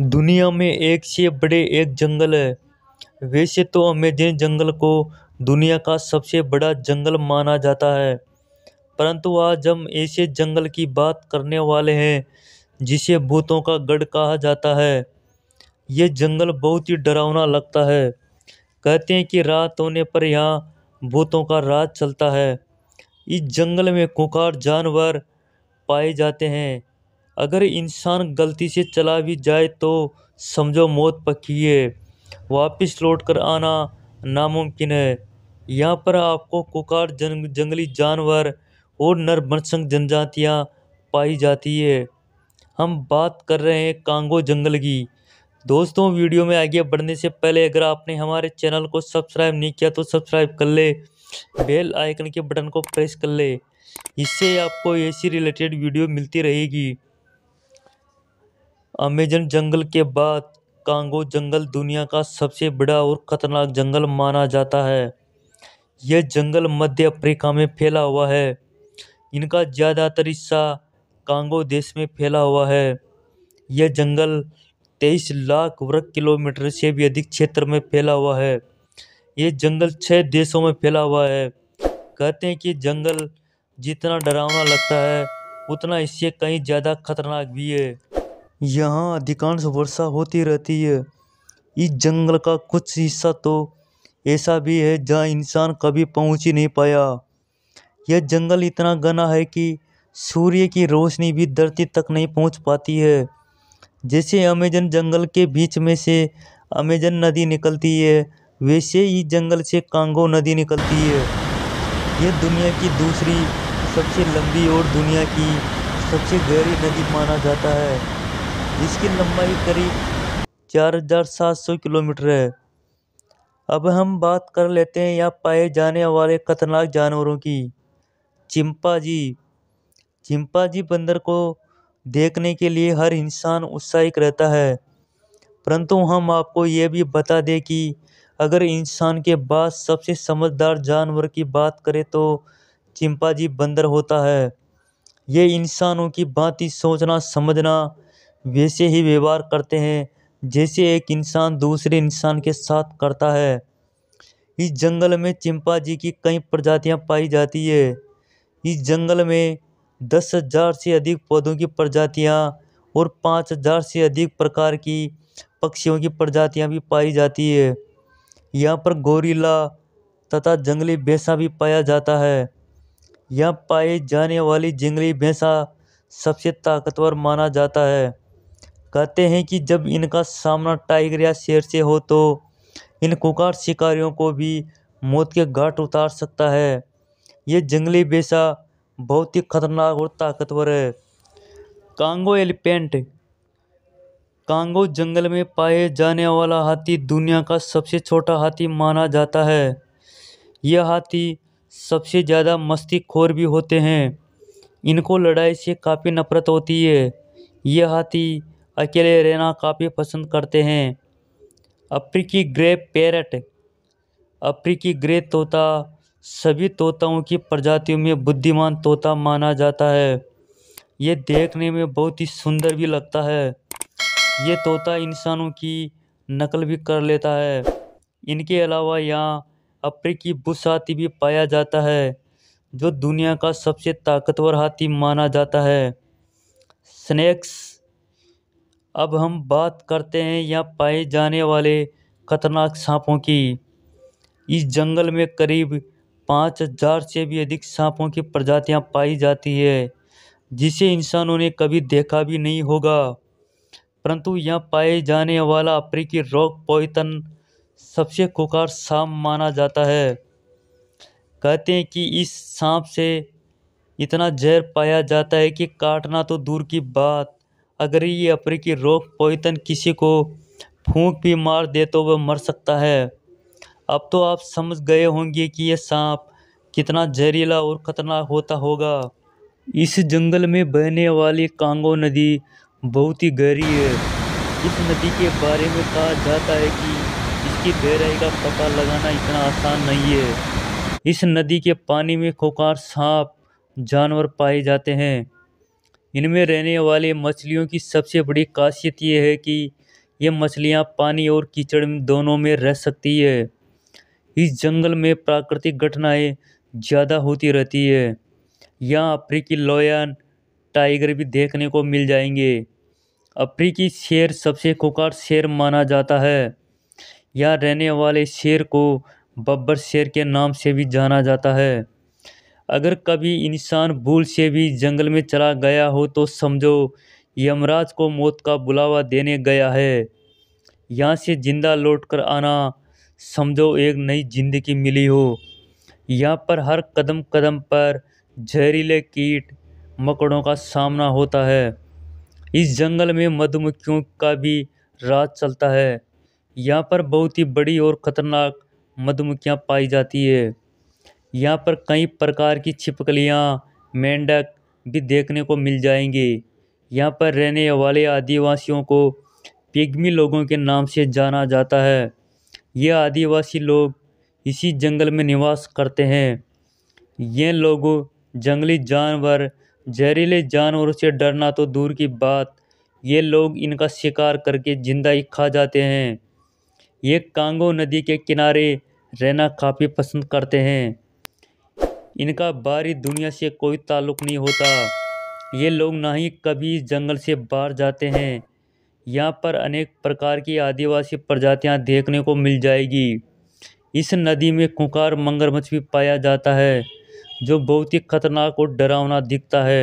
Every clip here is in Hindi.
दुनिया में एक से बड़े एक जंगल है वैसे तो अमेजन जंगल को दुनिया का सबसे बड़ा जंगल माना जाता है परंतु आज हम ऐसे जंगल की बात करने वाले हैं जिसे भूतों का गढ़ कहा जाता है ये जंगल बहुत ही डरावना लगता है कहते हैं कि रात होने पर यहाँ भूतों का राज चलता है इस जंगल में कुकार जानवर पाए जाते हैं अगर इंसान गलती से चला भी जाए तो समझो मौत पक्की है वापस लौट कर आना नामुमकिन है यहाँ पर आपको कुकार जंग जंगली जानवर और नरभक्षक जनजातियाँ पाई जाती है हम बात कर रहे हैं कांगो जंगल की दोस्तों वीडियो में आगे बढ़ने से पहले अगर आपने हमारे चैनल को सब्सक्राइब नहीं किया तो सब्सक्राइब कर ले बेल आइकन के बटन को प्रेस कर ले इससे आपको ऐसी रिलेटेड वीडियो मिलती रहेगी अमेज़न जंगल के बाद कांगो जंगल दुनिया का सबसे बड़ा और ख़तरनाक जंगल माना जाता है यह जंगल मध्य अफ्रीका में फैला हुआ है इनका ज़्यादातर हिस्सा कांगो देश में फैला हुआ है यह जंगल तेईस लाख वर्ग किलोमीटर से भी अधिक क्षेत्र में फैला हुआ है ये जंगल छः देशों में फैला हुआ है कहते हैं कि जंगल जितना डरावना लगता है उतना इससे कहीं ज़्यादा खतरनाक भी है यहाँ अधिकांश वर्षा होती रहती है इस जंगल का कुछ हिस्सा तो ऐसा भी है जहाँ इंसान कभी पहुँच ही नहीं पाया यह जंगल इतना घना है कि सूर्य की रोशनी भी धरती तक नहीं पहुँच पाती है जैसे अमेजन जंगल के बीच में से अमेजन नदी निकलती है वैसे ही जंगल से कांगो नदी निकलती है यह दुनिया की दूसरी सबसे लंबी और दुनिया की सबसे गहरी नदी माना जाता है जिसकी लंबाई करीब चार हजार सात सौ किलोमीटर है अब हम बात कर लेते हैं यहाँ पाए जाने वाले खतरनाक जानवरों की चिंपा जी चिंपा जी बंदर को देखने के लिए हर इंसान उत्साहित रहता है परंतु हम आपको ये भी बता दें कि अगर इंसान के बाद सबसे समझदार जानवर की बात करें तो चिंपाजी बंदर होता है ये इंसानों की भांति सोचना समझना वैसे ही व्यवहार करते हैं जैसे एक इंसान दूसरे इंसान के साथ करता है इस जंगल में चिंपाजी की कई प्रजातियां पाई जाती है इस जंगल में दस हजार से अधिक पौधों की प्रजातियां और पाँच हजार से अधिक प्रकार की पक्षियों की प्रजातियां भी पाई जाती है यहाँ पर गोरीला तथा जंगली भैंसा भी पाया जाता है यहाँ पाए जाने वाली जंगली भैंसा सबसे ताकतवर माना जाता है कहते हैं कि जब इनका सामना टाइगर या शेर से हो तो इन कुकार शिकारियों को भी मौत के घाट उतार सकता है ये जंगली बेसा बहुत ही खतरनाक और ताकतवर है कांगो एलिपेंट कांगो जंगल में पाए जाने वाला हाथी दुनिया का सबसे छोटा हाथी माना जाता है यह हाथी सबसे ज़्यादा मस्ती खोर भी होते हैं इनको लड़ाई से काफ़ी नफरत होती है यह हाथी अकेले रहना काफ़ी पसंद करते हैं अफ्रीकी ग्रे पैरट अफ्रीकी ग्रे तोता सभी तोताओं की प्रजातियों में बुद्धिमान तोता माना जाता है ये देखने में बहुत ही सुंदर भी लगता है ये तोता इंसानों की नकल भी कर लेता है इनके अलावा यहाँ अफ्रीकी बुश हाथी भी पाया जाता है जो दुनिया का सबसे ताकतवर हाथी माना जाता है स्नैक्स अब हम बात करते हैं यहाँ पाए जाने वाले खतरनाक सांपों की इस जंगल में करीब पाँच हजार से भी अधिक सांपों की प्रजातियाँ पाई जाती है जिसे इंसानों ने कभी देखा भी नहीं होगा परंतु यहाँ पाए जाने वाला अफ्रीकी रॉक पोइतन सबसे खुखार सांप माना जाता है कहते हैं कि इस सांप से इतना जहर पाया जाता है कि काटना तो दूर की बात अगर ये अफ्रीकी रोग पोइतन किसी को फूंक भी मार दे तो वह मर सकता है अब तो आप समझ गए होंगे कि यह सांप कितना जहरीला और ख़तरनाक होता होगा इस जंगल में बहने वाली कांगो नदी बहुत ही गहरी है इस नदी के बारे में कहा जाता है कि इसकी गहराई का पता लगाना इतना आसान नहीं है इस नदी के पानी में खोखार सांप जानवर पाए जाते हैं इनमें रहने वाले मछलियों की सबसे बड़ी खासियत ये है कि ये मछलियाँ पानी और कीचड़ दोनों में रह सकती है इस जंगल में प्राकृतिक घटनाएं ज़्यादा होती रहती है यहाँ अफ्रीकी लोयन टाइगर भी देखने को मिल जाएंगे अफ्रीकी शेर सबसे खुकार शेर माना जाता है यहाँ रहने वाले शेर को बब्बर शेर के नाम से भी जाना जाता है अगर कभी इंसान भूल से भी जंगल में चला गया हो तो समझो यमराज को मौत का बुलावा देने गया है यहाँ से ज़िंदा लौट कर आना समझो एक नई जिंदगी मिली हो यहाँ पर हर कदम कदम पर जहरीले कीट मकड़ों का सामना होता है इस जंगल में मधुमक्खियों का भी राज चलता है यहाँ पर बहुत ही बड़ी और ख़तरनाक मधुमक्खियाँ पाई जाती है यहाँ पर कई प्रकार की छिपकलियाँ मेंढक भी देखने को मिल जाएंगे यहाँ पर रहने वाले आदिवासियों को पिग्मी लोगों के नाम से जाना जाता है ये आदिवासी लोग इसी जंगल में निवास करते हैं ये लोग जंगली जानवर जहरीले जानवरों से डरना तो दूर की बात ये लोग इनका शिकार करके जिंदा ही खा जाते हैं ये कांगो नदी के किनारे रहना काफ़ी पसंद करते हैं इनका बाहरी दुनिया से कोई ताल्लुक़ नहीं होता ये लोग ना ही कभी जंगल से बाहर जाते हैं यहाँ पर अनेक प्रकार की आदिवासी प्रजातियाँ देखने को मिल जाएगी इस नदी में कुकार मंगरमच्छ भी पाया जाता है जो बहुत ही खतरनाक और डरावना दिखता है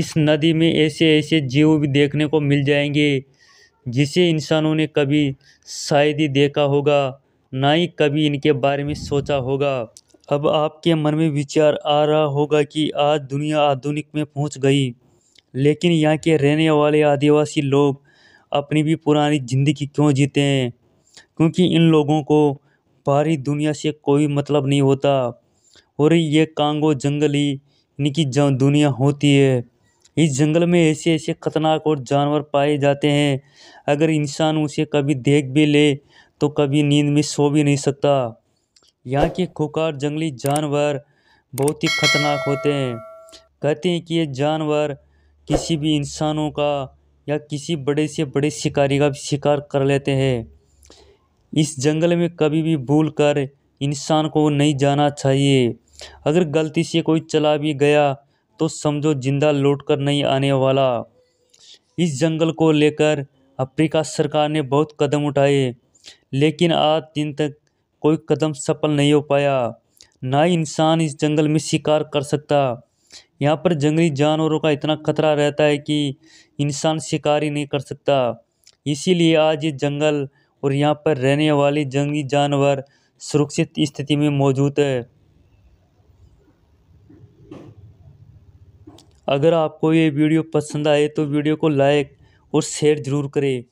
इस नदी में ऐसे ऐसे जीव भी देखने को मिल जाएंगे जिसे इंसानों ने कभी शायद ही देखा होगा ना ही कभी इनके बारे में सोचा होगा अब आपके मन में विचार आ रहा होगा कि आज दुनिया आधुनिक में पहुंच गई लेकिन यहाँ के रहने वाले आदिवासी लोग अपनी भी पुरानी ज़िंदगी क्यों जीते हैं क्योंकि इन लोगों को बाहरी दुनिया से कोई मतलब नहीं होता और ये कांगो जंगल ही इनकी दुनिया होती है इस जंगल में ऐसे ऐसे खतरनाक और जानवर पाए जाते हैं अगर इंसान उसे कभी देख भी ले तो कभी नींद में सो भी नहीं सकता यहाँ के खुकार जंगली जानवर बहुत ही ख़तरनाक होते हैं कहते हैं कि ये जानवर किसी भी इंसानों का या किसी बड़े से बड़े शिकारी का भी शिकार कर लेते हैं इस जंगल में कभी भी भूल कर इंसान को नहीं जाना चाहिए अगर गलती से कोई चला भी गया तो समझो जिंदा लौट कर नहीं आने वाला इस जंगल को लेकर अफ्रीका सरकार ने बहुत कदम उठाए लेकिन आज दिन तक कोई कदम सफल नहीं हो पाया ना ही इंसान इस जंगल में शिकार कर सकता यहाँ पर जंगली जानवरों का इतना खतरा रहता है कि इंसान शिकार ही नहीं कर सकता इसीलिए आज ये जंगल और यहाँ पर रहने वाले जंगली जानवर सुरक्षित स्थिति में मौजूद है अगर आपको ये वीडियो पसंद आए तो वीडियो को लाइक और शेयर ज़रूर करें